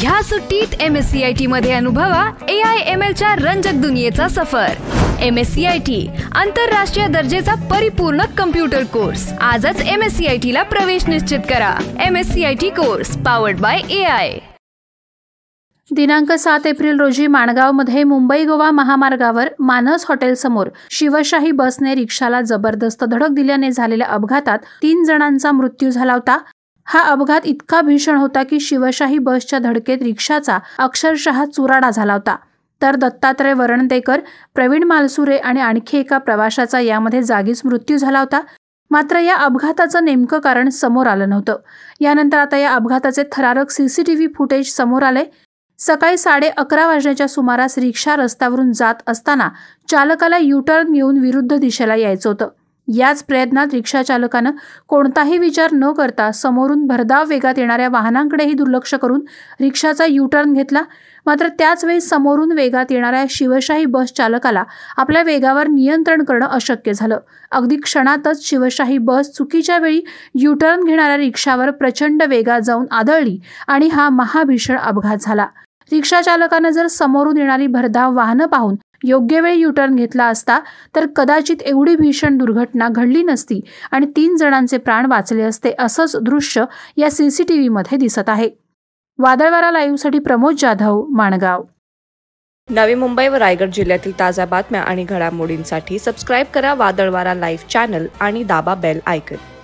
ह्या सुट्टीत M S C I T मध्ये अनुभवा ए आय एम एल च्या रंजक दुनियेचा सफर M S C I T आंतरराष्ट्रीय दर्जेचा परिपूर्ण कम्प्युटर कोर्स आजच M S C I T ला प्रवेश निश्चित करा M S C I T course powered by A I दिनांक सात एप्रिल रोजी माणगावमध्ये मुंबई गोवा महामार्गावर मानस हॉटेलसमोर शिवशाही बसने रिक्षाला जबरदस्त धडक दिल्याने झालेल्या अपघातात तीन जणांचा मृत्यू झाला होता हा अपघात इतका भीषण होता की शिवशाही बसच्या धडकेत रिक्षाचा अक्षरशः चुराडा झाला होता तर दत्तात्रय वरणदेकर प्रवीण मालसुरे आणि आणखी एका प्रवाशाचा यामध्ये जागीच मृत्यू झाला होता मात्र या अपघाताचं नेमकं कारण समोर आलं नव्हतं यानंतर आता या अपघाताचे थरारक सीसीटीव्ही फुटेज समोर आले सकाळी साडे अकरा वाजण्याच्या सुमारास रिक्षा रस्त्यावरून जात असताना चालकाला यू टर्न घेऊन विरुद्ध दिशेला यायचं होतं याच प्रयत्नात चालकानं कोणताही विचार न करता समोरून भरधाव वेगात येणाऱ्या वाहनांकडेही दुर्लक्ष करून रिक्षाचा यूटर्न घेतला मात्र त्याचवेळी समोरून वेगात येणाऱ्या शिवशाही बस चालकाला आपल्या वेगावर नियंत्रण करणं अशक्य झालं अगदी क्षणातच शिवशाही बस चुकीच्या वेळी यूटर्न घेणाऱ्या रिक्षावर प्रचंड वेगात जाऊन आदळली आणि हा महाभीषण अपघात झाला चालकानं जर समोरून येणारी भरधाव वाहनं पाहून योग्य वेळी युटर्न घेतला असता तर कदाचित एवढी भीषण दुर्घटना घडली नसती आणि तीन जणांचे प्राण वाचले असते असंच दृश्य या मध्ये दिसत आहे वादळवारा लाईव्हसाठी प्रमोद जाधव माणगाव नवी मुंबई व रायगड जिल्ह्यातील ताज्या बातम्या आणि घडामोडींसाठी सबस्क्राईब करा वादळवारा लाईव्ह चॅनल आणि दाबा बेल आयकन